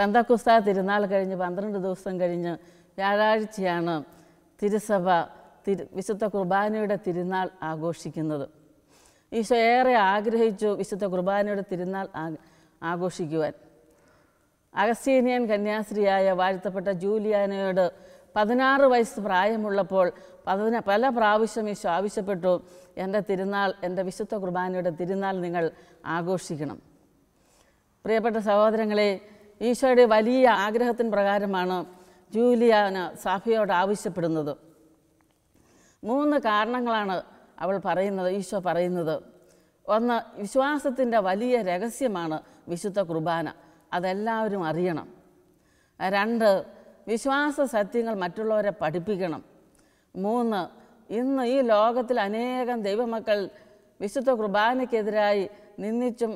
പെന്തക്കുസ്ത തിരുനാൾ കഴിഞ്ഞ് പന്ത്രണ്ട് ദിവസം കഴിഞ്ഞ് വ്യാഴാഴ്ചയാണ് തിരുസഭ തിരു വിശുദ്ധ കുർബാനയുടെ തിരുനാൾ ആഘോഷിക്കുന്നത് ഈശോ ഏറെ ആഗ്രഹിച്ചു വിശുദ്ധ കുർബാനയുടെ തിരുനാൾ ആഘോഷിക്കുവാൻ അഗസ്തീനിയൻ കന്യാസ്ത്രീയായ വാഴ്ത്തപ്പെട്ട ജൂലിയാനയോട് പതിനാറ് വയസ്സ് പ്രായമുള്ളപ്പോൾ പതിന പല പ്രാവശ്യം ഈശോ ആവശ്യപ്പെട്ടു എൻ്റെ തിരുനാൾ എൻ്റെ വിശുദ്ധ കുർബാനയുടെ തിരുനാൾ നിങ്ങൾ ആഘോഷിക്കണം പ്രിയപ്പെട്ട സഹോദരങ്ങളെ ഈശോയുടെ വലിയ ആഗ്രഹത്തിന് പ്രകാരമാണ് ജൂലിയാന് സാഫിയോട് ആവശ്യപ്പെടുന്നത് മൂന്ന് കാരണങ്ങളാണ് അവൾ പറയുന്നത് ഈശോ പറയുന്നത് ഒന്ന് വിശ്വാസത്തിൻ്റെ വലിയ രഹസ്യമാണ് വിശുദ്ധ കുർബാന അതെല്ലാവരും അറിയണം രണ്ട് വിശ്വാസ സത്യങ്ങൾ മറ്റുള്ളവരെ പഠിപ്പിക്കണം മൂന്ന് ഇന്ന് ഈ ലോകത്തിൽ അനേകം ദൈവമക്കൾ വിശുദ്ധ കുർബാനയ്ക്കെതിരായി നിന്ദിച്ചും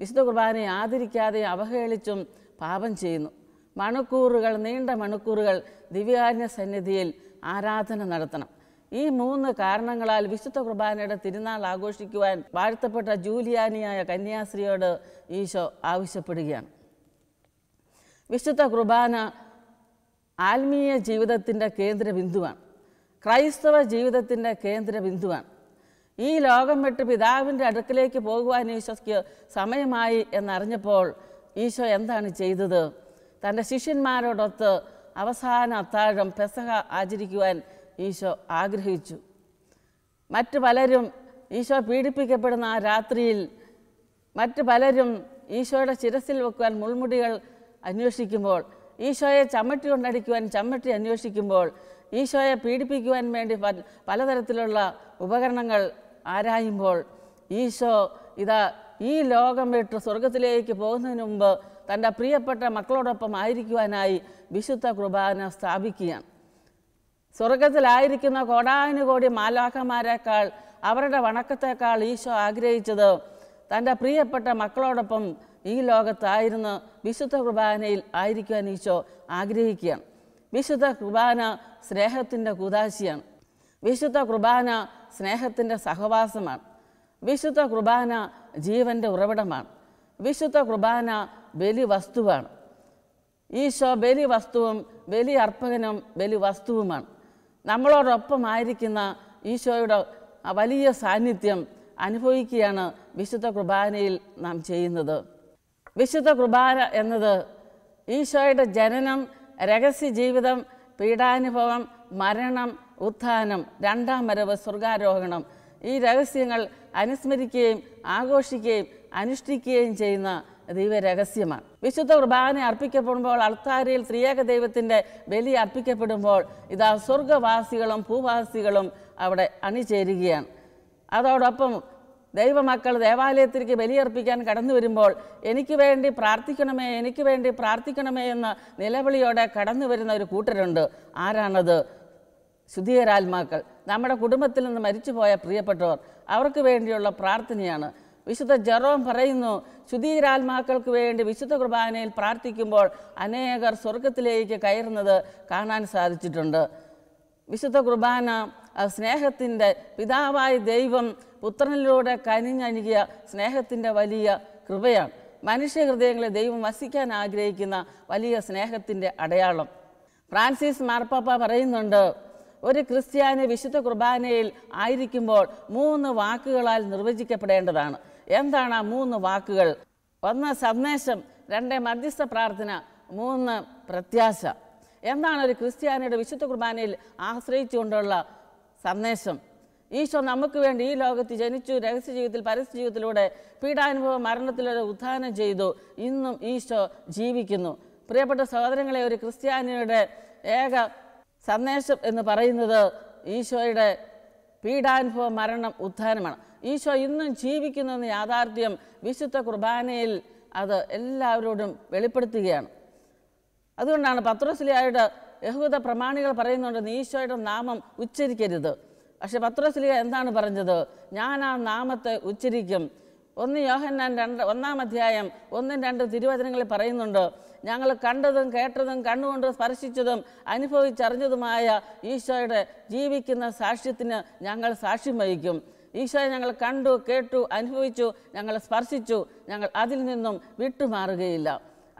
വിശുദ്ധ കുർബാനയെ ആദരിക്കാതെയും അവഹേളിച്ചും പാപം ചെയ്യുന്നു മണിക്കൂറുകൾ നീണ്ട മണിക്കൂറുകൾ ദിവ്യാജ്ഞ സന്നിധിയിൽ ആരാധന നടത്തണം ഈ മൂന്ന് കാരണങ്ങളാൽ വിശുദ്ധ കുർബാനയുടെ തിരുനാൾ ആഘോഷിക്കുവാൻ വാഴ്ത്തപ്പെട്ട ജൂലിയാനിയായ കന്യാസ്ത്രീയോട് ഈശോ ആവശ്യപ്പെടുകയാണ് വിശുദ്ധ കുർബാന ആത്മീയ ജീവിതത്തിൻ്റെ കേന്ദ്ര ബിന്ദുവാണ് ക്രൈസ്തവ ജീവിതത്തിൻ്റെ കേന്ദ്ര ബിന്ദുവാണ് ഈ ലോകം വിട്ട് പിതാവിൻ്റെ അടുക്കിലേക്ക് പോകുവാൻ ഈശോയ്ക്ക് സമയമായി എന്നറിഞ്ഞപ്പോൾ ഈശോ എന്താണ് ചെയ്തത് തൻ്റെ ശിഷ്യന്മാരോടൊത്ത് അവസാന അത്താഴം പെസഹ ആചരിക്കുവാൻ ഈശോ ആഗ്രഹിച്ചു മറ്റ് പലരും ഈശോ പീഡിപ്പിക്കപ്പെടുന്ന ആ രാത്രിയിൽ മറ്റ് പലരും ഈശോയുടെ ശിരസിൽ വെക്കുവാൻ മുൾമുടികൾ അന്വേഷിക്കുമ്പോൾ ഈശോയെ ചമ്മട്ടി കൊണ്ടടിക്കുവാൻ ചമ്മട്ടി അന്വേഷിക്കുമ്പോൾ ഈശോയെ പീഡിപ്പിക്കുവാൻ വേണ്ടി പലതരത്തിലുള്ള ഉപകരണങ്ങൾ ആരായുമ്പോൾ ഈശോ ഇതാ ഈ ലോകം വിട്ട് സ്വർഗത്തിലേക്ക് പോകുന്നതിന് മുമ്പ് തൻ്റെ പ്രിയപ്പെട്ട മക്കളോടൊപ്പം ആയിരിക്കുവാനായി വിശുദ്ധ കുർബാന സ്ഥാപിക്കുകയാണ് സ്വർഗത്തിലായിരിക്കുന്ന കോടാനുകോടി മാലാഖമാരെക്കാൾ അവരുടെ വണക്കത്തേക്കാൾ ഈശോ ആഗ്രഹിച്ചത് തൻ്റെ പ്രിയപ്പെട്ട മക്കളോടൊപ്പം ഈ ലോകത്തായിരുന്ന് വിശുദ്ധ കുർബാനയിൽ ആയിരിക്കുവാൻ ഈശോ ആഗ്രഹിക്കുകയാണ് വിശുദ്ധ കുർബാന സ്നേഹത്തിൻ്റെ കുതാശിയാണ് വിശുദ്ധ കുർബാന സ്നേഹത്തിൻ്റെ സഹവാസമാണ് വിശുദ്ധ കുർബാന ജീവൻ്റെ ഉറവിടമാണ് വിശുദ്ധ കുർബാന ബലി വസ്തുവാണ് ഈശോ ബലി വസ്തുവും ബലി അർപ്പകനും ബലി വസ്തുവുമാണ് നമ്മളോടൊപ്പം ആയിരിക്കുന്ന ഈശോയുടെ വലിയ സാന്നിധ്യം അനുഭവിക്കുകയാണ് വിശുദ്ധ കുർബാനയിൽ നാം ചെയ്യുന്നത് വിശുദ്ധ കുർബാന എന്നത് ഈശോയുടെ ജനനം രഹസ്യ ജീവിതം പീഡാനുഭവം മരണം ഉത്ഥാനം രണ്ടാം വരവ് സ്വർഗാരോഹണം ഈ രഹസ്യങ്ങൾ അനുസ്മരിക്കുകയും ആഘോഷിക്കുകയും അനുഷ്ഠിക്കുകയും ചെയ്യുന്ന ദൈവ രഹസ്യമാണ് വിശുദ്ധ കുർബാന അർപ്പിക്കപ്പെടുമ്പോൾ അൾത്താരയിൽ ത്രിയേക ദൈവത്തിൻ്റെ ബലി അർപ്പിക്കപ്പെടുമ്പോൾ ഇതാ സ്വർഗവാസികളും ഭൂവാസികളും അവിടെ അണിചേരുകയാണ് അതോടൊപ്പം ദൈവമക്കൾ ദേവാലയത്തിലേക്ക് ബലിയർപ്പിക്കാൻ കടന്നു വരുമ്പോൾ എനിക്ക് വേണ്ടി പ്രാർത്ഥിക്കണമേ എനിക്ക് വേണ്ടി പ്രാർത്ഥിക്കണമേ എന്ന നിലവിളിയോടെ കടന്നു വരുന്ന ഒരു കൂട്ടരുണ്ട് ആരാണത് ശുദ്ധീകരാത്മാക്കൾ നമ്മുടെ കുടുംബത്തിൽ നിന്ന് മരിച്ചുപോയ പ്രിയപ്പെട്ടവർ അവർക്ക് വേണ്ടിയുള്ള പ്രാർത്ഥനയാണ് വിശുദ്ധ ജെറോം പറയുന്നു ശുദ്ധീകരാത്മാക്കൾക്ക് വേണ്ടി വിശുദ്ധ കുർബാനയിൽ പ്രാർത്ഥിക്കുമ്പോൾ അനേകർ സ്വർഗത്തിലേക്ക് കയറുന്നത് കാണാൻ സാധിച്ചിട്ടുണ്ട് വിശുദ്ധ കുർബാന സ്നേഹത്തിൻ്റെ പിതാവായ ദൈവം പുത്രനിലൂടെ കനിഞ്ഞഴുകിയ സ്നേഹത്തിൻ്റെ വലിയ കൃപയാണ് മനുഷ്യഹൃദയങ്ങളെ ദൈവം വസിക്കാൻ ആഗ്രഹിക്കുന്ന വലിയ സ്നേഹത്തിൻ്റെ അടയാളം ഫ്രാൻസിസ് മാർപ്പാപ്പ പറയുന്നുണ്ട് ഒരു ക്രിസ്ത്യാനി വിശുദ്ധ കുർബാനയിൽ ആയിരിക്കുമ്പോൾ മൂന്ന് വാക്കുകളാൽ നിർവചിക്കപ്പെടേണ്ടതാണ് എന്താണ് ആ മൂന്ന് വാക്കുകൾ ഒന്ന് സന്ദേശം രണ്ട് മധ്യസ്ഥ പ്രാർത്ഥന മൂന്ന് പ്രത്യാശ എന്താണ് ഒരു ക്രിസ്ത്യാനിയുടെ വിശുദ്ധ കുർബാനയിൽ ആശ്രയിച്ചുകൊണ്ടുള്ള സന്ദേശം ഈശോ നമുക്ക് വേണ്ടി ഈ ലോകത്ത് ജനിച്ചു രഹസ്യ ജീവിതത്തിൽ പരസ്യ ജീവിതത്തിലൂടെ പീഡാനുഭവം മരണത്തിലൂടെ ഉത്ഥാനം ചെയ്തു ഇന്നും ഈശോ ജീവിക്കുന്നു പ്രിയപ്പെട്ട സഹോദരങ്ങളെ ഒരു ക്രിസ്ത്യാനിയുടെ ഏക സന്ദേശം എന്ന് പറയുന്നത് ഈശോയുടെ പീഡാനുഭവ മരണം ഉദ്ധാനമാണ് ഈശോ ഇന്നും ജീവിക്കുന്നെന്ന യാഥാർത്ഥ്യം വിശുദ്ധ കുർബാനയിൽ അത് എല്ലാവരോടും വെളിപ്പെടുത്തുകയാണ് അതുകൊണ്ടാണ് പത്രോസ്ലിയായുടെ യഹൂദ പ്രമാണികൾ പറയുന്നുണ്ട് ഈശോയുടെ നാമം ഉച്ചരിക്കരുത് പക്ഷെ പത്രശിലിയ എന്താണ് പറഞ്ഞത് ഞാൻ ആ നാമത്തെ ഉച്ചരിക്കും ഒന്ന് യോഹന്നാൻ രണ്ട് ഒന്നാം അധ്യായം ഒന്നും രണ്ട് തിരുവചനങ്ങൾ പറയുന്നുണ്ട് ഞങ്ങൾ കണ്ടതും കേട്ടതും കണ്ണുകൊണ്ട് സ്പർശിച്ചതും അനുഭവിച്ചറിഞ്ഞതുമായ ഈശോയുടെ ജീവിക്കുന്ന സാക്ഷ്യത്തിന് ഞങ്ങൾ സാക്ഷ്യം വഹിക്കും ഈശോയെ ഞങ്ങൾ കണ്ടു കേട്ടു അനുഭവിച്ചു ഞങ്ങൾ സ്പർശിച്ചു ഞങ്ങൾ അതിൽ നിന്നും വിട്ടുമാറുകയില്ല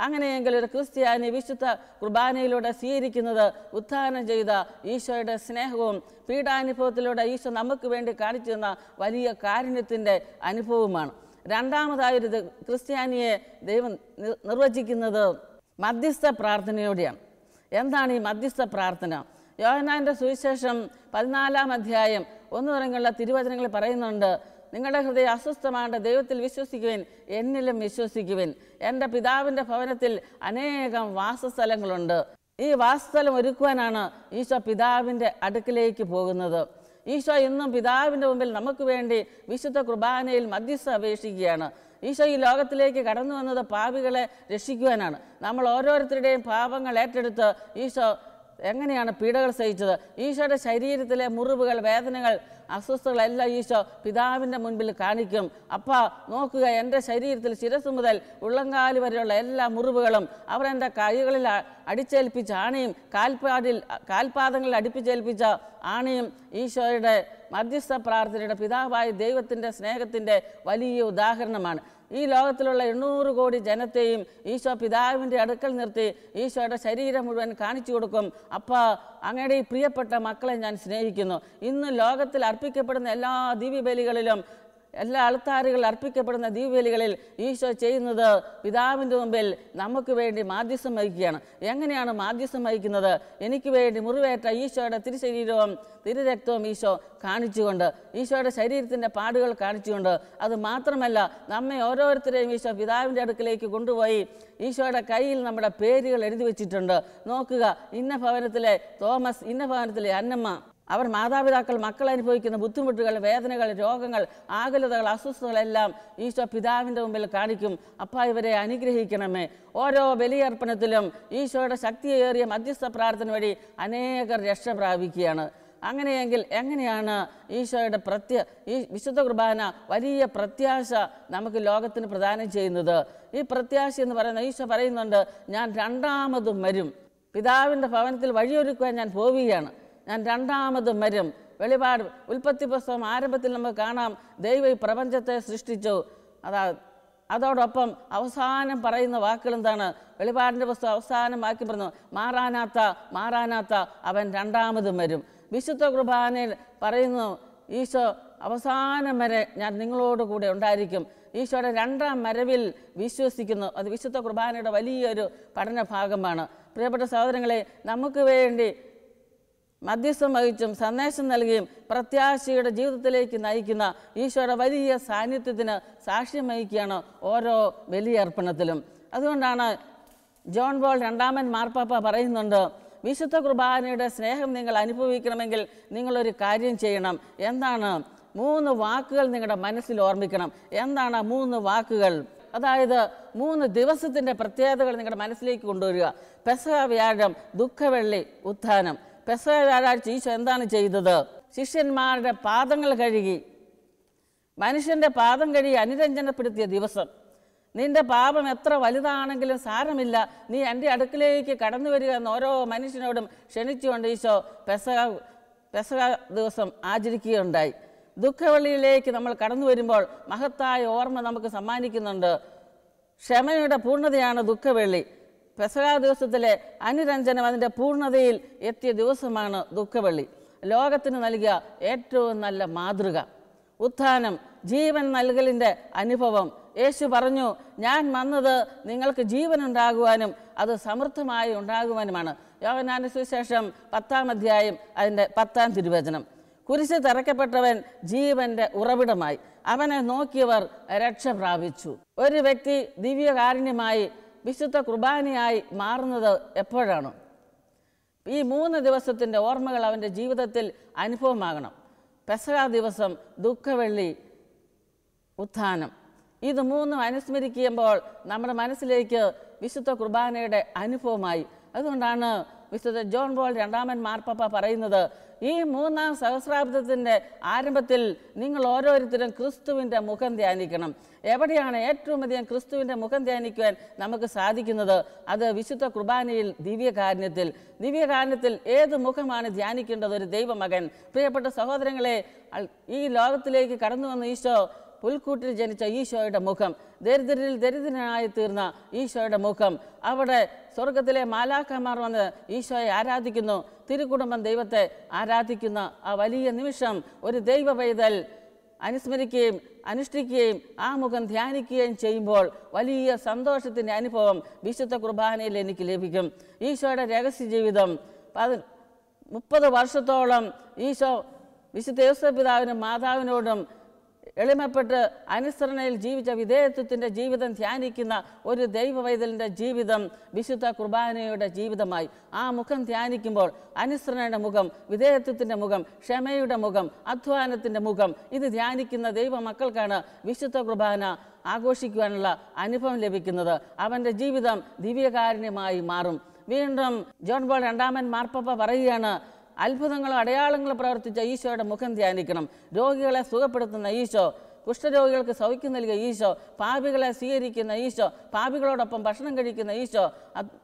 അങ്ങനെയെങ്കിൽ ഒരു ക്രിസ്ത്യാനി വിശുദ്ധ കുർബാനയിലൂടെ സ്വീകരിക്കുന്നത് ഉത്ഥാനം ചെയ്ത ഈശോയുടെ സ്നേഹവും പീഡാനുഭവത്തിലൂടെ ഈശോ നമുക്ക് വേണ്ടി കാണിച്ചു തന്ന വലിയ കാരുണ്യത്തിൻ്റെ അനുഭവമാണ് രണ്ടാമതായൊരു ക്രിസ്ത്യാനിയെ ദൈവം നിർവചിക്കുന്നത് മധ്യസ്ഥ പ്രാർത്ഥനയോടെയാണ് എന്താണ് ഈ മധ്യസ്ഥ പ്രാർത്ഥന യോഹനാൻ്റെ സുവിശേഷം പതിനാലാം അധ്യായം ഒന്ന് തുടങ്ങിയുള്ള തിരുവചനങ്ങൾ പറയുന്നുണ്ട് നിങ്ങളുടെ ഹൃദയം അസ്വസ്ഥമാകേണ്ട ദൈവത്തിൽ വിശ്വസിക്കുവിൻ എന്നിലും വിശ്വസിക്കുവിൻ എൻ്റെ പിതാവിൻ്റെ ഭവനത്തിൽ അനേകം വാസസ്ഥലങ്ങളുണ്ട് ഈ വാസസ്ഥലം ഒരുക്കുവാനാണ് ഈശോ പിതാവിൻ്റെ അടുക്കിലേക്ക് പോകുന്നത് ഈശോ ഇന്നും പിതാവിൻ്റെ മുമ്പിൽ നമുക്ക് വേണ്ടി വിശുദ്ധ കുർബാനയിൽ മധ്യസ്ഥ അപേക്ഷിക്കുകയാണ് ഈശോ ഈ ലോകത്തിലേക്ക് കടന്നു വന്നത് പാപികളെ രക്ഷിക്കുവാനാണ് നമ്മൾ ഓരോരുത്തരുടെയും പാപങ്ങൾ ഏറ്റെടുത്ത് ഈശോ എങ്ങനെയാണ് പീഡകൾ സഹിച്ചത് ഈശോയുടെ ശരീരത്തിലെ മുറിവുകൾ വേദനകൾ അസ്വസ്ഥതകളെല്ലാം ഈശോ പിതാവിൻ്റെ മുൻപിൽ കാണിക്കും അപ്പ നോക്കുക എൻ്റെ ശരീരത്തിൽ ശിരസ് മുതൽ ഉള്ളങ്കാല് വരെയുള്ള എല്ലാ മുറിവുകളും അവർ എൻ്റെ കൈകളിൽ അടിച്ചേൽപ്പിച്ച ആണിയും കാൽപാടിൽ കാൽപാദങ്ങളിൽ അടിപ്പിച്ചേൽപ്പിച്ച ആണിയും ഈശോയുടെ മധ്യസ്ഥ പ്രാർത്ഥനയുടെ പിതാവായ ദൈവത്തിൻ്റെ സ്നേഹത്തിൻ്റെ വലിയ ഉദാഹരണമാണ് ഈ ലോകത്തിലുള്ള എണ്ണൂറ് കോടി ജനത്തെയും ഈശോ പിതാവിൻ്റെ അടുക്കൽ നിർത്തി ഈശോയുടെ ശരീരം മുഴുവൻ കാണിച്ചു കൊടുക്കും അപ്പോൾ അങ്ങയുടെ ഈ പ്രിയപ്പെട്ട മക്കളെ ഞാൻ സ്നേഹിക്കുന്നു ഇന്ന് ലോകത്തിൽ അർപ്പിക്കപ്പെടുന്ന എല്ലാ ദിവ്യബലികളിലും എല്ലാ അൾത്താരുകൾ അർപ്പിക്കപ്പെടുന്ന ദിവ്യലികളിൽ ഈശോ ചെയ്യുന്നത് പിതാവിൻ്റെ മുമ്പിൽ നമുക്ക് വേണ്ടി മാധ്യസ്ഥം വഹിക്കുകയാണ് എങ്ങനെയാണ് മാധ്യസ്ഥം വഹിക്കുന്നത് എനിക്ക് വേണ്ടി മുറിവേറ്റ ഈശോയുടെ തിരുശരീരവും തിരുരക്തവും ഈശോ കാണിച്ചുകൊണ്ട് ഈശോയുടെ ശരീരത്തിൻ്റെ പാടുകൾ കാണിച്ചുകൊണ്ട് അത് മാത്രമല്ല നമ്മെ ഓരോരുത്തരെയും ഈശോ പിതാവിൻ്റെ അടുക്കിലേക്ക് കൊണ്ടുപോയി ഈശോയുടെ കയ്യിൽ നമ്മുടെ പേരുകൾ എഴുതി വെച്ചിട്ടുണ്ട് നോക്കുക ഇന്ന ഭവനത്തിലെ തോമസ് ഇന്ന ഭവനത്തിലെ അന്നമ്മ അവർ മാതാപിതാക്കൾ മക്കൾ അനുഭവിക്കുന്ന ബുദ്ധിമുട്ടുകൾ വേദനകൾ രോഗങ്ങൾ ആകുലതകൾ അസ്വസ്ഥതകളെല്ലാം ഈശോ പിതാവിൻ്റെ മുമ്പിൽ കാണിക്കും അപ്പ ഇവരെ അനുഗ്രഹിക്കണമേ ഓരോ ബലിയർപ്പണത്തിലും ഈശോയുടെ ശക്തിയേറിയ മധ്യസ്ഥ പ്രാർത്ഥന വഴി അനേകർ രക്ഷ പ്രാപിക്കുകയാണ് അങ്ങനെയെങ്കിൽ എങ്ങനെയാണ് ഈശോയുടെ പ്രത്യ ഈ വിശുദ്ധ കുർബാന വലിയ പ്രത്യാശ നമുക്ക് ലോകത്തിന് പ്രദാനം ചെയ്യുന്നത് ഈ പ്രത്യാശ എന്ന് പറയുന്ന ഈശോ പറയുന്നുണ്ട് ഞാൻ രണ്ടാമതും വരും പിതാവിൻ്റെ ഭവനത്തിൽ വഴിയൊരുക്കുവാൻ ഞാൻ പോവുകയാണ് ഞാൻ രണ്ടാമത് വരും വെളിപാട് ഉൽപ്പത്തി പുസ്തകം ആരംഭത്തിൽ നമുക്ക് കാണാം ദൈവ ഈ പ്രപഞ്ചത്തെ സൃഷ്ടിച്ചു അതാ അതോടൊപ്പം അവസാനം പറയുന്ന വാക്കുകൾ എന്താണ് വെളിപാടിൻ്റെ പുസ്തകം അവസാനം വാക്കി പറഞ്ഞു മാറാനാത്ത മാറാനാത്ത അവൻ രണ്ടാമതും വരും വിശുദ്ധ കുർബാനയിൽ പറയുന്നു ഈശോ അവസാനം വരെ ഞാൻ നിങ്ങളോട് കൂടെ ഉണ്ടായിരിക്കും ഈശോയുടെ രണ്ടാം മരവിൽ വിശ്വസിക്കുന്നു അത് വിശുദ്ധ കുർബാനയുടെ വലിയൊരു പഠന ഭാഗമാണ് പ്രിയപ്പെട്ട സഹോദരങ്ങളെ നമുക്ക് വേണ്ടി മധ്യസ്ഥം വഹിച്ചും സന്ദേശം നൽകിയും പ്രത്യാശയുടെ ജീവിതത്തിലേക്ക് നയിക്കുന്ന ഈശോയുടെ വലിയ സാന്നിധ്യത്തിന് സാക്ഷ്യം വഹിക്കുകയാണ് ഓരോ ബലിയർപ്പണത്തിലും അതുകൊണ്ടാണ് ജോൺ ബോൾ രണ്ടാമൻ മാർപ്പാപ്പ പറയുന്നുണ്ട് വിശുദ്ധ കുർബാനയുടെ സ്നേഹം നിങ്ങൾ അനുഭവിക്കണമെങ്കിൽ നിങ്ങളൊരു കാര്യം ചെയ്യണം എന്താണ് മൂന്ന് വാക്കുകൾ നിങ്ങളുടെ മനസ്സിൽ ഓർമ്മിക്കണം എന്താണ് മൂന്ന് വാക്കുകൾ അതായത് മൂന്ന് ദിവസത്തിൻ്റെ പ്രത്യേകതകൾ നിങ്ങളുടെ മനസ്സിലേക്ക് കൊണ്ടുവരിക പെസഹ വ്യാഴം ദുഃഖവെള്ളി ഉത്ഥാനം പെസരാഴ്ച ഈശോ എന്താണ് ചെയ്തത് ശിഷ്യന്മാരുടെ പാദങ്ങൾ കഴുകി മനുഷ്യൻ്റെ പാദം കഴുകി അനുരഞ്ജനപ്പെടുത്തിയ ദിവസം നിന്റെ പാപം എത്ര വലുതാണെങ്കിലും സാരമില്ല നീ എൻ്റെ അടുക്കിലേക്ക് കടന്നു വരിക എന്ന് ഓരോ മനുഷ്യനോടും ക്ഷണിച്ചുകൊണ്ട് ഈശോ പെസക പെസക ദിവസം ആചരിക്കുകയുണ്ടായി ദുഃഖവെള്ളിയിലേക്ക് നമ്മൾ കടന്നു വരുമ്പോൾ മഹത്തായ ഓർമ്മ നമുക്ക് സമ്മാനിക്കുന്നുണ്ട് ക്ഷമയുടെ പൂർണ്ണതയാണ് ദുഃഖവെള്ളി പെസക ദിവസത്തിലെ അനുരഞ്ജനം അതിൻ്റെ പൂർണ്ണതയിൽ എത്തിയ ദിവസമാണ് ദുഃഖവെള്ളി ലോകത്തിന് നൽകിയ ഏറ്റവും നല്ല മാതൃക ഉത്ഥാനം ജീവൻ നൽകലിൻ്റെ അനുഭവം യേശു പറഞ്ഞു ഞാൻ വന്നത് നിങ്ങൾക്ക് ജീവൻ ഉണ്ടാകുവാനും അത് സമൃദ്ധമായി ഉണ്ടാകുവാനുമാണ് യോഗനാന സുശേഷം പത്താം അധ്യായം അതിൻ്റെ പത്താം തിരുവചനം കുരിശ് തിറക്കപ്പെട്ടവൻ ജീവന്റെ ഉറവിടമായി അവനെ നോക്കിയവർ രക്ഷ പ്രാപിച്ചു ഒരു വ്യക്തി ദിവ്യകാരുണ്യമായി വിശുദ്ധ കുർബാനയായി മാറുന്നത് എപ്പോഴാണ് ഈ മൂന്ന് ദിവസത്തിൻ്റെ ഓർമ്മകൾ അവൻ്റെ ജീവിതത്തിൽ അനുഭവമാകണം പെസഹാ ദിവസം ദുഃഖവെള്ളി ഉത്ഥാനം ഇത് മൂന്നും അനുസ്മരിക്കുമ്പോൾ നമ്മുടെ മനസ്സിലേക്ക് വിശുദ്ധ കുർബാനയുടെ അനുഭവമായി അതുകൊണ്ടാണ് വിശുദ്ധ ജോൺ പോൾ രണ്ടാമൻ മാർപ്പാപ്പ പറയുന്നത് ഈ മൂന്നാം സഹസ്രാബ്ദത്തിൻ്റെ ആരംഭത്തിൽ നിങ്ങൾ ഓരോരുത്തരും ക്രിസ്തുവിൻ്റെ മുഖം ധ്യാനിക്കണം എവിടെയാണ് ഏറ്റവും അധികം ക്രിസ്തുവിൻ്റെ മുഖം ധ്യാനിക്കുവാൻ നമുക്ക് സാധിക്കുന്നത് അത് വിശുദ്ധ കുർബാനയിൽ ദിവ്യകാരുണ്യത്തിൽ ദിവ്യകാരുണ്യത്തിൽ ഏത് മുഖമാണ് ധ്യാനിക്കേണ്ടത് ഒരു ദൈവമകൻ പ്രിയപ്പെട്ട സഹോദരങ്ങളെ ഈ ലോകത്തിലേക്ക് കടന്നു വന്ന ഈശോ പുൽക്കൂട്ടിൽ ജനിച്ച ഈശോയുടെ മുഖം ദരിദ്രരിൽ ദരിദ്രനായി തീർന്ന ഈശോയുടെ മുഖം അവിടെ സ്വർഗത്തിലെ മാലാക്കന്മാർ വന്ന് ഈശോയെ ആരാധിക്കുന്നു തിരുകുടുംബം ദൈവത്തെ ആരാധിക്കുന്ന ആ വലിയ നിമിഷം ഒരു ദൈവ പൈതൽ അനുസ്മരിക്കുകയും അനുഷ്ഠിക്കുകയും ആ മുഖം ധ്യാനിക്കുകയും ചെയ്യുമ്പോൾ വലിയ സന്തോഷത്തിൻ്റെ അനുഭവം വിശുദ്ധ കുർബാനയിൽ എനിക്ക് ലഭിക്കും ഈശോയുടെ രഹസ്യ ജീവിതം പതി മുപ്പത് വർഷത്തോളം ഈശോ വിശുദ്ധ യോസപിതാവിനും മാതാവിനോടും എളിമപ്പെട്ട് അനുസരണയിൽ ജീവിച്ച വിധേയത്വത്തിൻ്റെ ജീവിതം ധ്യാനിക്കുന്ന ഒരു ദൈവവൈതലിൻ്റെ ജീവിതം വിശുദ്ധ കുർബാനയുടെ ജീവിതമായി ആ മുഖം ധ്യാനിക്കുമ്പോൾ അനുസരണയുടെ മുഖം വിധേയത്വത്തിൻ്റെ മുഖം ക്ഷമയുടെ മുഖം അധ്വാനത്തിൻ്റെ മുഖം ഇത് ധ്യാനിക്കുന്ന ദൈവ മക്കൾക്കാണ് വിശുദ്ധ കുർബാന ആഘോഷിക്കുവാനുള്ള അനുഭവം ലഭിക്കുന്നത് അവൻ്റെ ജീവിതം ദിവ്യകാരുണ്യമായി മാറും വീണ്ടും ജോൺ ബോൾ രണ്ടാമൻ മാർപ്പപ്പ പറയുകയാണ് അത്ഭുതങ്ങളും അടയാളങ്ങളും പ്രവർത്തിച്ച ഈശോയുടെ മുഖം ധ്യാനിക്കണം രോഗികളെ സുഖപ്പെടുത്തുന്ന ഈശോ കുഷ്ഠരോഗികൾക്ക് സൗഖ്യം നൽകിയ ഈശോ പാപികളെ സ്വീകരിക്കുന്ന ഈശോ പാപികളോടൊപ്പം ഭക്ഷണം കഴിക്കുന്ന ഈശോ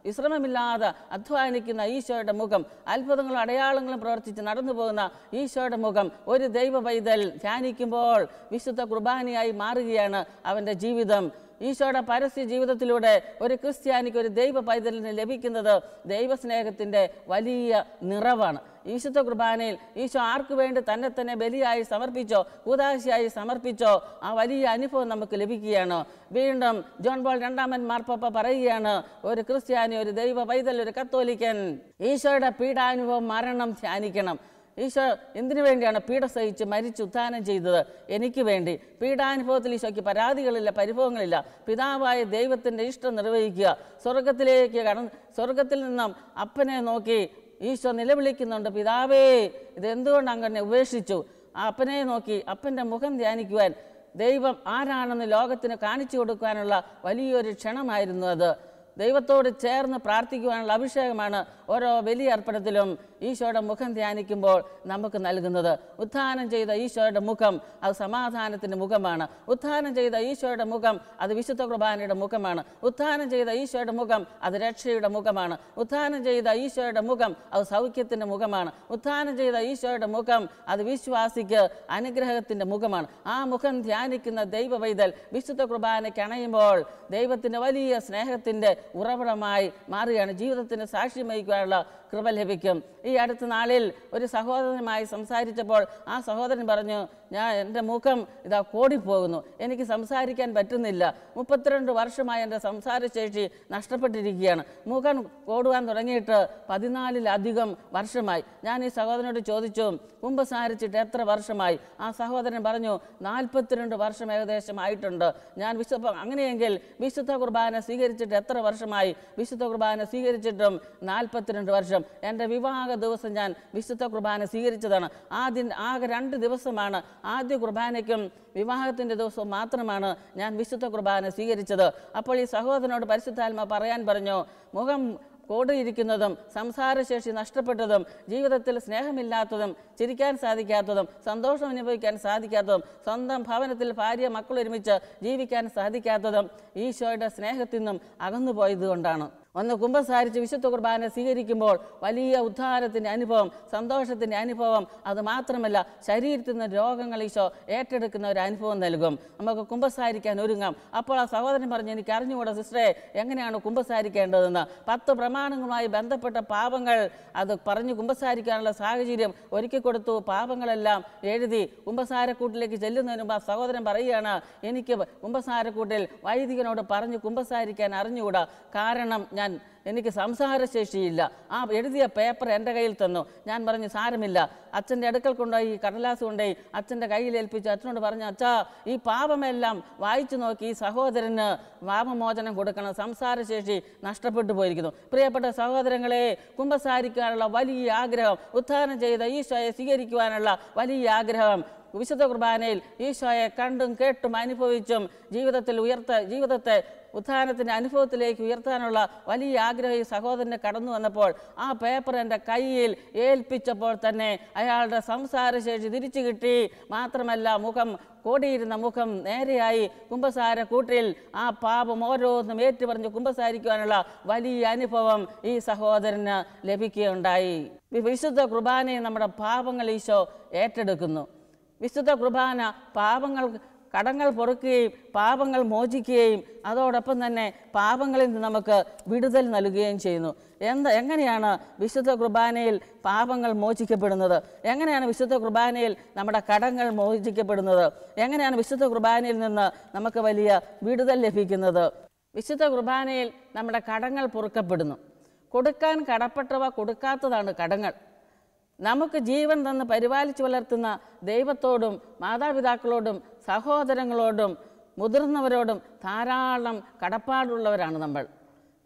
വിശ്രമമില്ലാതെ അധ്വാനിക്കുന്ന ഈശോയുടെ മുഖം അത്ഭുതങ്ങളും അടയാളങ്ങളും പ്രവർത്തിച്ച് നടന്നു പോകുന്ന ഈശോയുടെ മുഖം ഒരു ദൈവ പൈതൽ ധ്യാനിക്കുമ്പോൾ വിശുദ്ധ കുർബാനയായി മാറുകയാണ് അവൻ്റെ ജീവിതം ഈശോയുടെ പരസ്യ ജീവിതത്തിലൂടെ ഒരു ക്രിസ്ത്യാനിക്ക് ഒരു ദൈവ പൈതലിന് ലഭിക്കുന്നത് ദൈവസ്നേഹത്തിൻ്റെ വലിയ നിറവാണ് വിശുദ്ധ കുർബാനയിൽ ഈശോ ആർക്കു വേണ്ടി തന്നെ തന്നെ ബലിയായി സമർപ്പിച്ചോ കൂതാശിയായി സമർപ്പിച്ചോ ആ വലിയ അനുഭവം നമുക്ക് ലഭിക്കുകയാണ് വീണ്ടും ജോൺ ബോൾ രണ്ടാമൻ മാർപ്പപ്പ പറയുകയാണ് ഒരു ക്രിസ്ത്യാനി ഒരു ദൈവ പൈതൽ ഒരു കത്തോലിക്കൻ ഈശോയുടെ പീഡാനുഭവം മരണം ധ്യാനിക്കണം ഈശോ എന്തിനു വേണ്ടിയാണ് പീഡ സഹിച്ച് മരിച്ച് ഉത്ഥാനം ചെയ്തത് എനിക്ക് വേണ്ടി പീഡാനുഭവത്തിൽ ഈശോയ്ക്ക് പരാതികളില്ല പരിഭവങ്ങളില്ല പിതാവായ ദൈവത്തിൻ്റെ ഇഷ്ടം നിർവഹിക്കുക സ്വർഗത്തിലേക്ക് കടന്ന് സ്വർഗത്തിൽ നിന്നും അപ്പനെ നോക്കി ഈശോ നിലവിളിക്കുന്നുണ്ട് പിതാവേ ഇതെന്തുകൊണ്ട് അങ്ങനെ ഉപേക്ഷിച്ചു ആ അപ്പനെ നോക്കി അപ്പൻ്റെ മുഖം ധ്യാനിക്കുവാൻ ദൈവം ആരാണെന്ന് ലോകത്തിന് കാണിച്ചു കൊടുക്കാനുള്ള വലിയൊരു ക്ഷണമായിരുന്നു അത് ദൈവത്തോട് ചേർന്ന് പ്രാർത്ഥിക്കുവാനുള്ള അഭിഷേകമാണ് ഓരോ വലിയ അർപ്പണത്തിലും ഈശോയുടെ മുഖം ധ്യാനിക്കുമ്പോൾ നമുക്ക് നൽകുന്നത് ഉത്ഥാനം ചെയ്ത ഈശോയുടെ മുഖം അത് സമാധാനത്തിൻ്റെ മുഖമാണ് ഉത്ഥാനം ചെയ്ത ഈശോയുടെ മുഖം അത് വിശുദ്ധ കുർബാനയുടെ മുഖമാണ് ഉത്ഥാനം ചെയ്ത ഈശോയുടെ മുഖം അത് രക്ഷയുടെ മുഖമാണ് ഉത്ഥാനം ചെയ്ത ഈശോയുടെ മുഖം അത് സൗഖ്യത്തിൻ്റെ മുഖമാണ് ഉത്ഥാനം ചെയ്ത ഈശോയുടെ മുഖം അത് വിശ്വാസിക്ക് അനുഗ്രഹത്തിൻ്റെ മുഖമാണ് ആ മുഖം ധ്യാനിക്കുന്ന വൈതൽ വിശുദ്ധ കുർബാനയ്ക്ക് അണയുമ്പോൾ ദൈവത്തിൻ്റെ വലിയ സ്നേഹത്തിൻ്റെ ഉറവിടമായി മാറുകയാണ് ജീവിതത്തിന് സാക്ഷ്യം വഹിക്കാനുള്ള കൃപ ലഭിക്കും ഈ അടുത്ത നാളിൽ ഒരു സഹോദരനുമായി സംസാരിച്ചപ്പോൾ ആ സഹോദരൻ പറഞ്ഞു ഞാൻ എൻ്റെ മുഖം ഇതാ കോടിപ്പോകുന്നു എനിക്ക് സംസാരിക്കാൻ പറ്റുന്നില്ല മുപ്പത്തിരണ്ട് വർഷമായി എൻ്റെ സംസാരശേഷി നഷ്ടപ്പെട്ടിരിക്കുകയാണ് മുഖം കോടുവാൻ തുടങ്ങിയിട്ട് പതിനാലിലധികം വർഷമായി ഞാൻ ഈ സഹോദരനോട് ചോദിച്ചു കുമ്പസാരിച്ചിട്ട് എത്ര വർഷമായി ആ സഹോദരൻ പറഞ്ഞു നാൽപ്പത്തിരണ്ട് വർഷം ഏകദേശം ആയിട്ടുണ്ട് ഞാൻ വിശുദ്ധ അങ്ങനെയെങ്കിൽ വിശുദ്ധ കുർബാന സ്വീകരിച്ചിട്ട് എത്ര വർഷമായി വിശുദ്ധ കുർബാന സ്വീകരിച്ചിട്ടും നാൽപ്പത്തിരണ്ട് വർഷം ശേഷം എൻ്റെ വിവാഹ ദിവസം ഞാൻ വിശുദ്ധ കുർബാന സ്വീകരിച്ചതാണ് ആദ്യം ആകെ രണ്ട് ദിവസമാണ് ആദ്യ കുർബാനയ്ക്കും വിവാഹത്തിൻ്റെ ദിവസവും മാത്രമാണ് ഞാൻ വിശുദ്ധ കുർബാന സ്വീകരിച്ചത് അപ്പോൾ ഈ സഹോദരനോട് പരിശുദ്ധാത്മ പറയാൻ പറഞ്ഞു മുഖം കൂടിയിരിക്കുന്നതും സംസാരശേഷി നഷ്ടപ്പെട്ടതും ജീവിതത്തിൽ സ്നേഹമില്ലാത്തതും ചിരിക്കാൻ സാധിക്കാത്തതും സന്തോഷം അനുഭവിക്കാൻ സാധിക്കാത്തതും സ്വന്തം ഭവനത്തിൽ ഭാര്യ മക്കൾ ഒരുമിച്ച് ജീവിക്കാൻ സാധിക്കാത്തതും ഈശോയുടെ സ്നേഹത്തിൽ നിന്നും അകന്നുപോയതുകൊണ്ടാണ് ഒന്ന് കുംഭസാരിച്ച് വിശുദ്ധ കുർബാന സ്വീകരിക്കുമ്പോൾ വലിയ ഉദ്ധാരത്തിൻ്റെ അനുഭവം സന്തോഷത്തിൻ്റെ അനുഭവം അത് മാത്രമല്ല ശരീരത്തിൽ നിന്ന് രോഗങ്ങൾ ഈശോ ഏറ്റെടുക്കുന്ന ഒരു അനുഭവം നൽകും നമുക്ക് കുംഭസാരിക്കാൻ ഒരുങ്ങാം അപ്പോൾ ആ സഹോദരൻ പറഞ്ഞു എനിക്ക് അറിഞ്ഞുകൂടാ സിസ്റ്ററെ എങ്ങനെയാണ് കുംഭസാരിക്കേണ്ടതെന്ന് പത്ത് പ്രമാണങ്ങളുമായി ബന്ധപ്പെട്ട പാപങ്ങൾ അത് പറഞ്ഞു കുംഭസാരിക്കാനുള്ള സാഹചര്യം ഒരുക്കി കൊടുത്തു പാപങ്ങളെല്ലാം എഴുതി കുംഭസാരക്കൂട്ടിലേക്ക് ചെല്ലുന്നതിന് മുമ്പ് ആ സഹോദരൻ പറയുകയാണ് എനിക്ക് കുംഭസാരക്കൂട്ടിൽ വൈദികനോട് പറഞ്ഞു കുംഭസാരിക്കാൻ അറിഞ്ഞുകൂടാ കാരണം ഞാൻ ഞാൻ എനിക്ക് സംസാരശേഷിയില്ല ആ എഴുതിയ പേപ്പർ എൻ്റെ കയ്യിൽ തന്നു ഞാൻ പറഞ്ഞു സാരമില്ല അച്ഛൻ്റെ അടുക്കൽ കൊണ്ടുപോയി ഈ കടലാസ് കൊണ്ടുപോയി അച്ഛൻ്റെ കയ്യിൽ ഏൽപ്പിച്ച് അച്ഛനോട് പറഞ്ഞു അച്ഛാ ഈ പാപമെല്ലാം വായിച്ചു നോക്കി ഈ സഹോദരന് പാപമോചനം കൊടുക്കണം സംസാരശേഷി നഷ്ടപ്പെട്ടു പോയിരിക്കുന്നു പ്രിയപ്പെട്ട സഹോദരങ്ങളെ കുമ്പസാരിക്കാനുള്ള വലിയ ആഗ്രഹം ഉദ്ധാരണം ചെയ്ത ഈശോയെ സ്വീകരിക്കുവാനുള്ള വലിയ ആഗ്രഹം വിശുദ്ധ കുർബാനയിൽ ഈശോയെ കണ്ടും കേട്ടും അനുഭവിച്ചും ജീവിതത്തിൽ ഉയർത്ത ജീവിതത്തെ ഉത്ഥാനത്തിൻ്റെ അനുഭവത്തിലേക്ക് ഉയർത്താനുള്ള വലിയ ആഗ്രഹം ഈ സഹോദരന് കടന്നു വന്നപ്പോൾ ആ പേപ്പർ എൻ്റെ കയ്യിൽ ഏൽപ്പിച്ചപ്പോൾ തന്നെ അയാളുടെ സംസാരശേഷി തിരിച്ചു കിട്ടി മാത്രമല്ല മുഖം കോടിയിരുന്ന മുഖം നേരെയായി കുംഭസാര കൂട്ടിൽ ആ പാപം ഓരോന്നും ഏറ്റുപറഞ്ഞ് കുംഭസാരിക്കുവാനുള്ള വലിയ അനുഭവം ഈ സഹോദരന് ലഭിക്കുകയുണ്ടായി വിശുദ്ധ കുർബാനയെ നമ്മുടെ പാപങ്ങൾ ഈശോ ഏറ്റെടുക്കുന്നു വിശുദ്ധ കുർബാന പാപങ്ങൾ കടങ്ങൾ പൊറുക്കുകയും പാപങ്ങൾ മോചിക്കുകയും അതോടൊപ്പം തന്നെ പാപങ്ങളിൽ നിന്ന് നമുക്ക് വിടുതൽ നൽകുകയും ചെയ്യുന്നു എന്താ എങ്ങനെയാണ് വിശുദ്ധ കുർബാനയിൽ പാപങ്ങൾ മോചിക്കപ്പെടുന്നത് എങ്ങനെയാണ് വിശുദ്ധ കുർബാനയിൽ നമ്മുടെ കടങ്ങൾ മോചിക്കപ്പെടുന്നത് എങ്ങനെയാണ് വിശുദ്ധ കുർബാനയിൽ നിന്ന് നമുക്ക് വലിയ വിടുതൽ ലഭിക്കുന്നത് വിശുദ്ധ കുർബാനയിൽ നമ്മുടെ കടങ്ങൾ പൊറുക്കപ്പെടുന്നു കൊടുക്കാൻ കടപ്പെട്ടവ കൊടുക്കാത്തതാണ് കടങ്ങൾ നമുക്ക് ജീവൻ തന്ന് പരിപാലിച്ചു വളർത്തുന്ന ദൈവത്തോടും മാതാപിതാക്കളോടും സഹോദരങ്ങളോടും മുതിർന്നവരോടും ധാരാളം കടപ്പാടുള്ളവരാണ് നമ്മൾ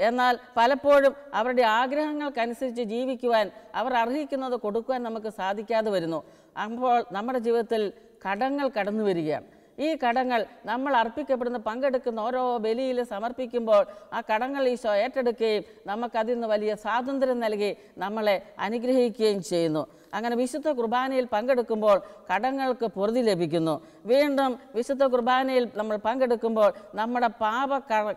എന്നാൽ പലപ്പോഴും അവരുടെ ആഗ്രഹങ്ങൾക്കനുസരിച്ച് ജീവിക്കുവാൻ അവർ അർഹിക്കുന്നത് കൊടുക്കുവാൻ നമുക്ക് സാധിക്കാതെ വരുന്നു അപ്പോൾ നമ്മുടെ ജീവിതത്തിൽ കടങ്ങൾ കടന്നു വരികയാണ് ഈ കടങ്ങൾ നമ്മൾ അർപ്പിക്കപ്പെടുന്ന പങ്കെടുക്കുന്ന ഓരോ ബലിയിൽ സമർപ്പിക്കുമ്പോൾ ആ കടങ്ങൾ ഈശോ ഏറ്റെടുക്കുകയും നമുക്കതിൽ നിന്ന് വലിയ സ്വാതന്ത്ര്യം നൽകി നമ്മളെ അനുഗ്രഹിക്കുകയും ചെയ്യുന്നു അങ്ങനെ വിശുദ്ധ കുർബാനയിൽ പങ്കെടുക്കുമ്പോൾ കടങ്ങൾക്ക് പൊറുതി ലഭിക്കുന്നു വീണ്ടും വിശുദ്ധ കുർബാനയിൽ നമ്മൾ പങ്കെടുക്കുമ്പോൾ നമ്മുടെ പാപ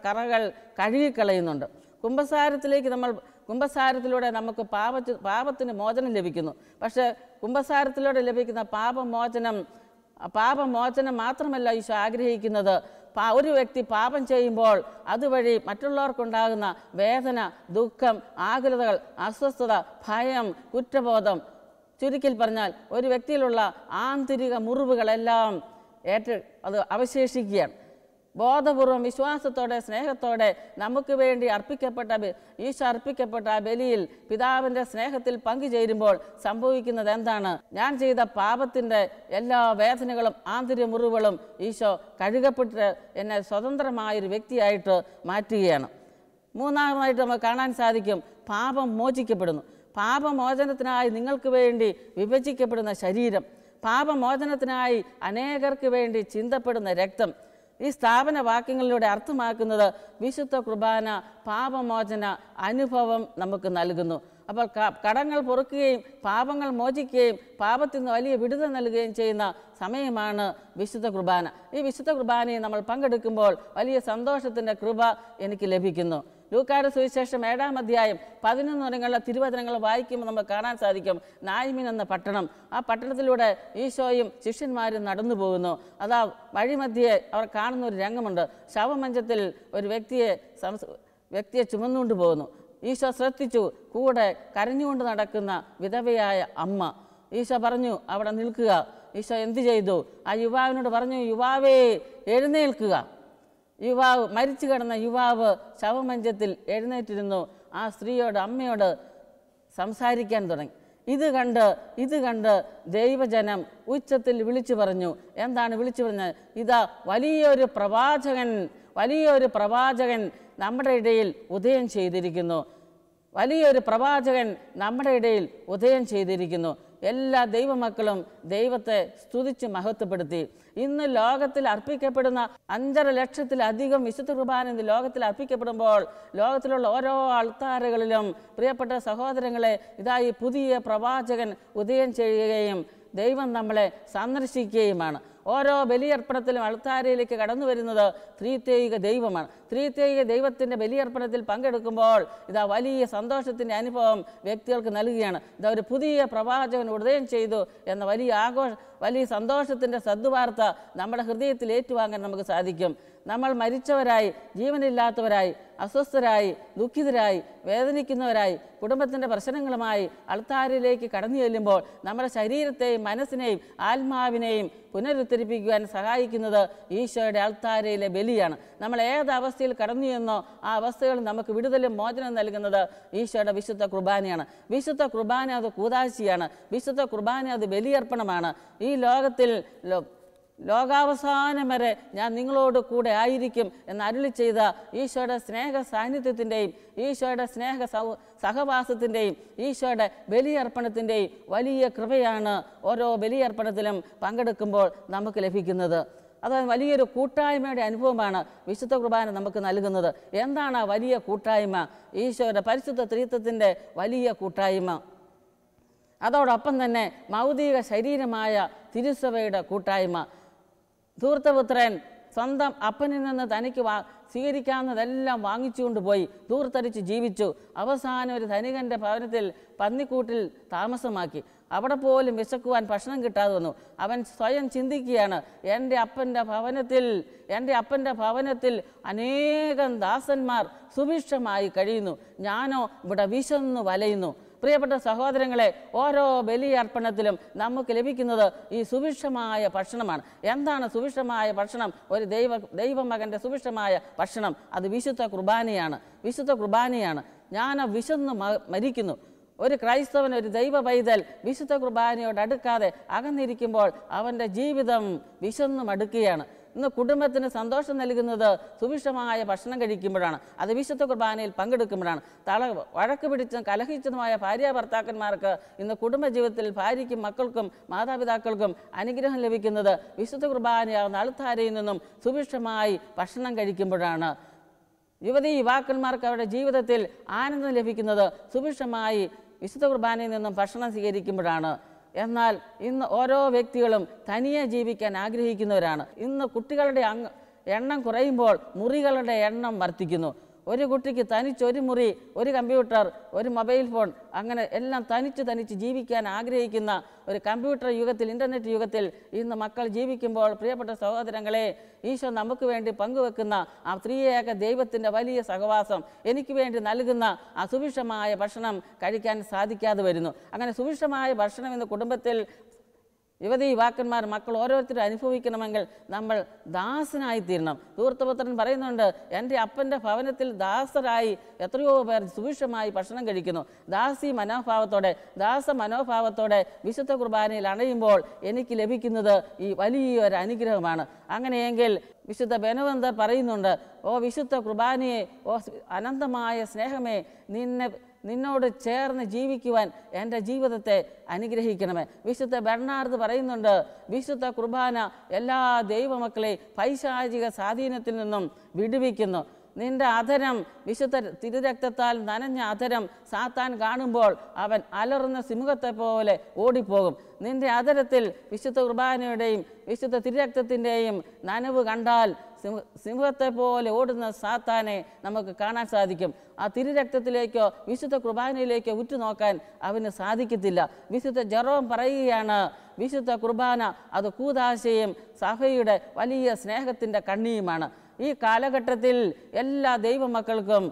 കറകൾ കഴുകിക്കളയുന്നുണ്ട് കുംഭസാരത്തിലേക്ക് നമ്മൾ കുംഭസാരത്തിലൂടെ നമുക്ക് പാപ പാപത്തിന് മോചനം ലഭിക്കുന്നു പക്ഷേ കുംഭസാരത്തിലൂടെ ലഭിക്കുന്ന പാപമോചനം പാപമോചനം മാത്രമല്ല ഈശോ ആഗ്രഹിക്കുന്നത് ഒരു വ്യക്തി പാപം ചെയ്യുമ്പോൾ അതുവഴി മറ്റുള്ളവർക്കുണ്ടാകുന്ന വേദന ദുഃഖം ആകുലതകൾ അസ്വസ്ഥത ഭയം കുറ്റബോധം ചുരുക്കിൽ പറഞ്ഞാൽ ഒരു വ്യക്തിയിലുള്ള ആന്തരിക മുറിവുകളെല്ലാം ഏറ്റ അത് അവശേഷിക്കുകയാണ് ബോധപൂർവം വിശ്വാസത്തോടെ സ്നേഹത്തോടെ നമുക്ക് വേണ്ടി അർപ്പിക്കപ്പെട്ട ഈശോ അർപ്പിക്കപ്പെട്ട ബലിയിൽ പിതാവിൻ്റെ സ്നേഹത്തിൽ പങ്കുചേരുമ്പോൾ സംഭവിക്കുന്നത് എന്താണ് ഞാൻ ചെയ്ത പാപത്തിൻ്റെ എല്ലാ വേദനകളും ആന്തരിക മുറിവുകളും ഈശോ കഴുകപ്പെട്ട് എന്നെ സ്വതന്ത്രമായൊരു വ്യക്തിയായിട്ട് മാറ്റുകയാണ് മൂന്നാമതായിട്ട് നമുക്ക് കാണാൻ സാധിക്കും പാപം മോചിക്കപ്പെടുന്നു പാപമോചനത്തിനായി നിങ്ങൾക്ക് വേണ്ടി വിഭജിക്കപ്പെടുന്ന ശരീരം പാപമോചനത്തിനായി അനേകർക്ക് വേണ്ടി ചിന്തപ്പെടുന്ന രക്തം ഈ സ്ഥാപന വാക്യങ്ങളിലൂടെ അർത്ഥമാക്കുന്നത് വിശുദ്ധ കുർബാന പാപമോചന അനുഭവം നമുക്ക് നൽകുന്നു അപ്പോൾ കടങ്ങൾ പൊറുക്കുകയും പാപങ്ങൾ മോചിക്കുകയും പാപത്തിൽ നിന്ന് വലിയ വിടുതൽ നൽകുകയും ചെയ്യുന്ന സമയമാണ് വിശുദ്ധ കുർബാന ഈ വിശുദ്ധ കുർബാനയെ നമ്മൾ പങ്കെടുക്കുമ്പോൾ വലിയ സന്തോഷത്തിൻ്റെ കൃപ എനിക്ക് ലഭിക്കുന്നു ലൂക്കാട് സുവിശേഷം ഏഴാം അധ്യായം പതിനൊന്ന് വരങ്ങളിലെ തിരുവചനങ്ങൾ വായിക്കുമ്പോൾ നമുക്ക് കാണാൻ സാധിക്കും നായ്മീൻ എന്ന പട്ടണം ആ പട്ടണത്തിലൂടെ ഈശോയും ശിഷ്യന്മാരും നടന്നു പോകുന്നു അതാ വഴിമധ്യേ അവർ കാണുന്ന ഒരു രംഗമുണ്ട് ശവമഞ്ചത്തിൽ ഒരു വ്യക്തിയെ വ്യക്തിയെ ചുമന്നുകൊണ്ട് പോകുന്നു ഈശോ ശ്രദ്ധിച്ചു കൂടെ കരഞ്ഞുകൊണ്ട് നടക്കുന്ന വിധവയായ അമ്മ ഈശോ പറഞ്ഞു അവിടെ നിൽക്കുക ഈശോ എന്തു ചെയ്തു ആ യുവാവിനോട് പറഞ്ഞു യുവാവേ എഴുന്നേൽക്കുക യുവാവ് മരിച്ചു കിടന്ന യുവാവ് ശവമഞ്ചത്തിൽ എഴുന്നേറ്റിരുന്നു ആ സ്ത്രീയോട് അമ്മയോട് സംസാരിക്കാൻ തുടങ്ങി ഇത് കണ്ട് ഇത് കണ്ട് ദൈവജനം ഉച്ചത്തിൽ വിളിച്ചു പറഞ്ഞു എന്താണ് വിളിച്ചു പറഞ്ഞത് ഇതാ വലിയൊരു പ്രവാചകൻ വലിയൊരു പ്രവാചകൻ നമ്മുടെ ഇടയിൽ ഉദയം ചെയ്തിരിക്കുന്നു വലിയൊരു പ്രവാചകൻ നമ്മുടെ ഇടയിൽ ഉദയം ചെയ്തിരിക്കുന്നു എല്ലാ ദൈവമക്കളും ദൈവത്തെ സ്തുതിച്ച് മഹത്വപ്പെടുത്തി ഇന്ന് ലോകത്തിൽ അർപ്പിക്കപ്പെടുന്ന അഞ്ചര ലക്ഷത്തിലധികം വിശുദ്ധ കുർബാന ഇന്ന് ലോകത്തിൽ അർപ്പിക്കപ്പെടുമ്പോൾ ലോകത്തിലുള്ള ഓരോ ആൾത്താരകളിലും പ്രിയപ്പെട്ട സഹോദരങ്ങളെ ഇതായി പുതിയ പ്രവാചകൻ ഉദയം ചെയ്യുകയും ദൈവം നമ്മളെ സന്ദർശിക്കുകയുമാണ് ഓരോ ബലിയർപ്പണത്തിലും അൾത്താരയിലേക്ക് കടന്നു വരുന്നത് ത്രീത്യേക ദൈവമാണ് ത്രിത്യേക ദൈവത്തിൻ്റെ ബലിയർപ്പണത്തിൽ പങ്കെടുക്കുമ്പോൾ ഇതാ വലിയ സന്തോഷത്തിൻ്റെ അനുഭവം വ്യക്തികൾക്ക് നൽകുകയാണ് ഇതാ ഒരു പുതിയ പ്രവാചകൻ ഉദയം ചെയ്തു എന്ന വലിയ ആഘോഷ വലിയ സന്തോഷത്തിൻ്റെ സദ്വാർത്ത നമ്മുടെ ഹൃദയത്തിൽ ഏറ്റുവാങ്ങാൻ നമുക്ക് സാധിക്കും നമ്മൾ മരിച്ചവരായി ജീവനില്ലാത്തവരായി അസ്വസ്ഥരായി ദുഃഖിതരായി വേദനിക്കുന്നവരായി കുടുംബത്തിൻ്റെ പ്രശ്നങ്ങളുമായി അൾത്താരിലേക്ക് കടന്നു ചെല്ലുമ്പോൾ നമ്മുടെ ശരീരത്തെയും മനസ്സിനെയും ആത്മാവിനെയും പുനരുദ്ധരിപ്പിക്കുവാൻ സഹായിക്കുന്നത് ഈശോയുടെ അൾത്താരയിലെ ബലിയാണ് നമ്മൾ ഏത് അവസ്ഥ അവസ്ഥയിൽ കടന്നു ചെന്നോ ആ അവസ്ഥകൾ നമുക്ക് വിടുതലും മോചനം നൽകുന്നത് ഈശോയുടെ വിശുദ്ധ കുർബാനയാണ് വിശുദ്ധ കുർബാന അത് കൂതാശിയാണ് വിശുദ്ധ കുർബാന അത് ബലിയർപ്പണമാണ് ഈ ലോകത്തിൽ ലോകാവസാനം വരെ ഞാൻ നിങ്ങളോട് കൂടെ ആയിരിക്കും എന്ന് അരുളി ചെയ്ത ഈശോയുടെ സ്നേഹ സാന്നിധ്യത്തിൻ്റെയും ഈശോയുടെ സ്നേഹ സഹവാസത്തിൻ്റെയും ഈശോയുടെ ബലിയർപ്പണത്തിൻ്റെയും വലിയ കൃപയാണ് ഓരോ ബലിയർപ്പണത്തിലും പങ്കെടുക്കുമ്പോൾ നമുക്ക് ലഭിക്കുന്നത് അത് വലിയൊരു കൂട്ടായ്മയുടെ അനുഭവമാണ് വിശുദ്ധ കുർബാന നമുക്ക് നൽകുന്നത് എന്താണ് ആ വലിയ കൂട്ടായ്മ ഈശോയുടെ പരിശുദ്ധ ത്രീത്വത്തിൻ്റെ വലിയ കൂട്ടായ്മ അതോടൊപ്പം തന്നെ മൗതിക ശരീരമായ തിരുസഭയുടെ കൂട്ടായ്മ ധൂർത്തപുത്രൻ സ്വന്തം അപ്പനിൽ നിന്ന് തനിക്ക് വാ സ്വീകരിക്കാവുന്നതെല്ലാം വാങ്ങിച്ചുകൊണ്ട് പോയി ദൂർത്തരിച്ച് ജീവിച്ചു അവസാനം ഒരു ധനികൻ്റെ ഭവനത്തിൽ പന്നിക്കൂട്ടിൽ താമസമാക്കി അവിടെ പോലും വിശക്കുവാൻ ഭക്ഷണം കിട്ടാതെ വന്നു അവൻ സ്വയം ചിന്തിക്കുകയാണ് എൻ്റെ അപ്പൻ്റെ ഭവനത്തിൽ എൻ്റെ അപ്പൻ്റെ ഭവനത്തിൽ അനേകം ദാസന്മാർ സുഭിക്ഷമായി കഴിയുന്നു ഞാനോ ഇവിടെ വിശന്നു വലയുന്നു പ്രിയപ്പെട്ട സഹോദരങ്ങളെ ഓരോ ബലിയർപ്പണത്തിലും നമുക്ക് ലഭിക്കുന്നത് ഈ സുഭിക്ഷമായ ഭക്ഷണമാണ് എന്താണ് സുഭിക്ഷമായ ഭക്ഷണം ഒരു ദൈവ ദൈവമകൻ്റെ സുഭിക്ഷമായ ഭക്ഷണം അത് വിശുദ്ധ കുർബാനയാണ് വിശുദ്ധ കുർബാനയാണ് ഞാൻ വിശന്ന് മരിക്കുന്നു ഒരു ക്രൈസ്തവൻ ഒരു ദൈവ പൈതൽ വിശുദ്ധ കുർബാനയോട് അടുക്കാതെ അകന്നിരിക്കുമ്പോൾ അവൻ്റെ ജീവിതം വിശന്നും അടുക്കുകയാണ് ഇന്ന് കുടുംബത്തിന് സന്തോഷം നൽകുന്നത് സുഭിക്ഷമായ ഭക്ഷണം കഴിക്കുമ്പോഴാണ് അത് വിശുദ്ധ കുർബാനയിൽ പങ്കെടുക്കുമ്പോഴാണ് തള വഴക്ക് പിടിച്ചും കലഹിച്ചതുമായ ഭാര്യ ഭർത്താക്കന്മാർക്ക് ഇന്ന് കുടുംബജീവിതത്തിൽ ഭാര്യയ്ക്കും മക്കൾക്കും മാതാപിതാക്കൾക്കും അനുഗ്രഹം ലഭിക്കുന്നത് വിശുദ്ധ കുർബാനയാവുന്ന അളുത്താരയിൽ നിന്നും സുഭിക്ഷമായി ഭക്ഷണം കഴിക്കുമ്പോഴാണ് യുവതി യുവാക്കന്മാർക്ക് അവരുടെ ജീവിതത്തിൽ ആനന്ദം ലഭിക്കുന്നത് സുഭിക്ഷമായി വിശുദ്ധ കുർബാനയിൽ നിന്നും ഭക്ഷണം സ്വീകരിക്കുമ്പോഴാണ് എന്നാൽ ഇന്ന് ഓരോ വ്യക്തികളും തനിയെ ജീവിക്കാൻ ആഗ്രഹിക്കുന്നവരാണ് ഇന്ന് കുട്ടികളുടെ എണ്ണം കുറയുമ്പോൾ മുറികളുടെ എണ്ണം വർദ്ധിക്കുന്നു ഒരു കുട്ടിക്ക് തനിച്ചൊരു മുറി ഒരു കമ്പ്യൂട്ടർ ഒരു മൊബൈൽ ഫോൺ അങ്ങനെ എല്ലാം തനിച്ച് തനിച്ച് ജീവിക്കാൻ ആഗ്രഹിക്കുന്ന ഒരു കമ്പ്യൂട്ടർ യുഗത്തിൽ ഇൻ്റർനെറ്റ് യുഗത്തിൽ ഇന്ന് മക്കൾ ജീവിക്കുമ്പോൾ പ്രിയപ്പെട്ട സഹോദരങ്ങളെ ഈശോ നമുക്ക് വേണ്ടി പങ്കുവെക്കുന്ന ആ സ്ത്രീയേക ദൈവത്തിൻ്റെ വലിയ സഹവാസം എനിക്ക് വേണ്ടി നൽകുന്ന ആ സുവിഷമായ ഭക്ഷണം കഴിക്കാൻ സാധിക്കാതെ വരുന്നു അങ്ങനെ സുവിഷമായ ഭക്ഷണം ഇന്ന് കുടുംബത്തിൽ യുവതി യുവാക്കന്മാർ മക്കൾ ഓരോരുത്തരും അനുഭവിക്കണമെങ്കിൽ നമ്മൾ ദാസനായിത്തീരണം ദൂർത്തപുത്രൻ പറയുന്നുണ്ട് എൻ്റെ അപ്പൻ്റെ ഭവനത്തിൽ ദാസരായി എത്രയോ പേർ സുഭിക്ഷമായി ഭക്ഷണം കഴിക്കുന്നു ദാസി മനോഭാവത്തോടെ ദാസ മനോഭാവത്തോടെ വിശുദ്ധ കുർബാനയിൽ അണയുമ്പോൾ എനിക്ക് ലഭിക്കുന്നത് ഈ വലിയൊരു അനുഗ്രഹമാണ് അങ്ങനെയെങ്കിൽ വിശുദ്ധ ബനവന്തർ പറയുന്നുണ്ട് ഓ വിശുദ്ധ കുർബാനയെ ഓ അനന്തമായ സ്നേഹമേ നിന്നെ നിന്നോട് ചേർന്ന് ജീവിക്കുവാൻ എൻ്റെ ജീവിതത്തെ അനുഗ്രഹിക്കണമേ വിശുദ്ധ ബെർണാർഡ് പറയുന്നുണ്ട് വിശുദ്ധ കുർബാന എല്ലാ ദൈവമക്കളെ പൈശാചിക സ്വാധീനത്തിൽ നിന്നും വിടുവിക്കുന്നു നിന്റെ അധരം വിശുദ്ധ തിരുരക്തത്താൽ നനഞ്ഞ അധരം സാത്താൻ കാണുമ്പോൾ അവൻ അലറുന്ന സിംഹത്തെ പോലെ ഓടിപ്പോകും നിന്റെ അധരത്തിൽ വിശുദ്ധ കുർബാനയുടെയും വിശുദ്ധ തിരുരക്തത്തിൻ്റെയും നനവ് കണ്ടാൽ സിംഹ സിംഹത്തെ പോലെ ഓടുന്ന സാത്താനെ നമുക്ക് കാണാൻ സാധിക്കും ആ തിരുരക്തത്തിലേക്കോ വിശുദ്ധ കുർബാനയിലേക്കോ ഉറ്റുനോക്കാൻ അവന് സാധിക്കത്തില്ല വിശുദ്ധ ജറോം പറയുകയാണ് വിശുദ്ധ കുർബാന അത് കൂതാശയും സഭയുടെ വലിയ സ്നേഹത്തിൻ്റെ കണ്ണിയുമാണ് ഈ കാലഘട്ടത്തിൽ എല്ലാ ദൈവമക്കൾക്കും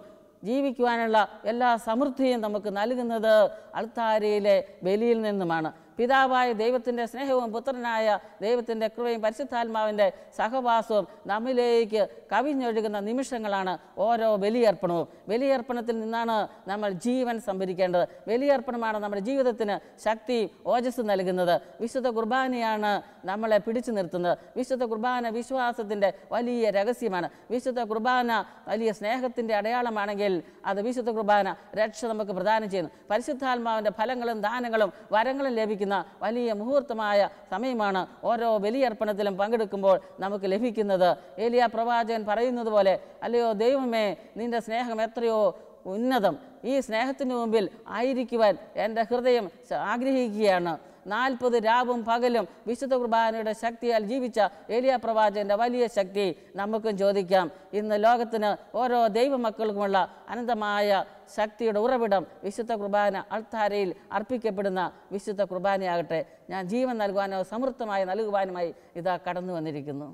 ജീവിക്കുവാനുള്ള എല്ലാ സമൃദ്ധിയും നമുക്ക് നൽകുന്നത് അൾത്താരയിലെ ബലിയിൽ നിന്നുമാണ് പിതാവായ ദൈവത്തിൻ്റെ സ്നേഹവും പുത്രനായ ദൈവത്തിൻ്റെ കൃപയും പരിശുദ്ധാത്മാവിൻ്റെ സഹവാസവും നമ്മിലേക്ക് കവിഞ്ഞൊഴുകുന്ന നിമിഷങ്ങളാണ് ഓരോ ബലിയർപ്പണവും ബലിയർപ്പണത്തിൽ നിന്നാണ് നമ്മൾ ജീവൻ സംഭരിക്കേണ്ടത് ബലിയർപ്പണമാണ് നമ്മുടെ ജീവിതത്തിന് ശക്തി ഓജസ് നൽകുന്നത് വിശുദ്ധ കുർബാനയാണ് നമ്മളെ പിടിച്ചു നിർത്തുന്നത് വിശുദ്ധ കുർബാന വിശ്വാസത്തിൻ്റെ വലിയ രഹസ്യമാണ് വിശുദ്ധ കുർബാന വലിയ സ്നേഹത്തിൻ്റെ അടയാളമാണെങ്കിൽ അത് വിശുദ്ധ കുർബാന രക്ഷ നമുക്ക് പ്രദാനം ചെയ്യുന്നു പരിശുദ്ധാത്മാവിൻ്റെ ഫലങ്ങളും ദാനങ്ങളും വരങ്ങളും ലഭിക്കുന്നു ചെയ്യുന്ന വലിയ മുഹൂർത്തമായ സമയമാണ് ഓരോ ബലിയർപ്പണത്തിലും പങ്കെടുക്കുമ്പോൾ നമുക്ക് ലഭിക്കുന്നത് ഏലിയ പ്രവാചകൻ പറയുന്നത് പോലെ അല്ലയോ ദൈവമേ നിന്റെ സ്നേഹം എത്രയോ ഉന്നതം ഈ സ്നേഹത്തിന് മുമ്പിൽ ആയിരിക്കുവാൻ എൻ്റെ ഹൃദയം ആഗ്രഹിക്കുകയാണ് നാൽപ്പത് രാവും പകലും വിശുദ്ധ കുർബാനയുടെ ശക്തിയാൽ ജീവിച്ച ഏലിയ പ്രവാചകന്റെ വലിയ ശക്തി നമുക്കും ചോദിക്കാം ഇന്ന് ലോകത്തിന് ഓരോ ദൈവമക്കൾക്കുമുള്ള അനന്തമായ ശക്തിയുടെ ഉറവിടം വിശുദ്ധ കുർബാന അൾത്താരയിൽ അർപ്പിക്കപ്പെടുന്ന വിശുദ്ധ കുർബാനയാകട്ടെ ഞാൻ ജീവൻ നൽകുവാനോ സമൃദ്ധമായി നൽകുവാനുമായി ഇതാ കടന്നു വന്നിരിക്കുന്നു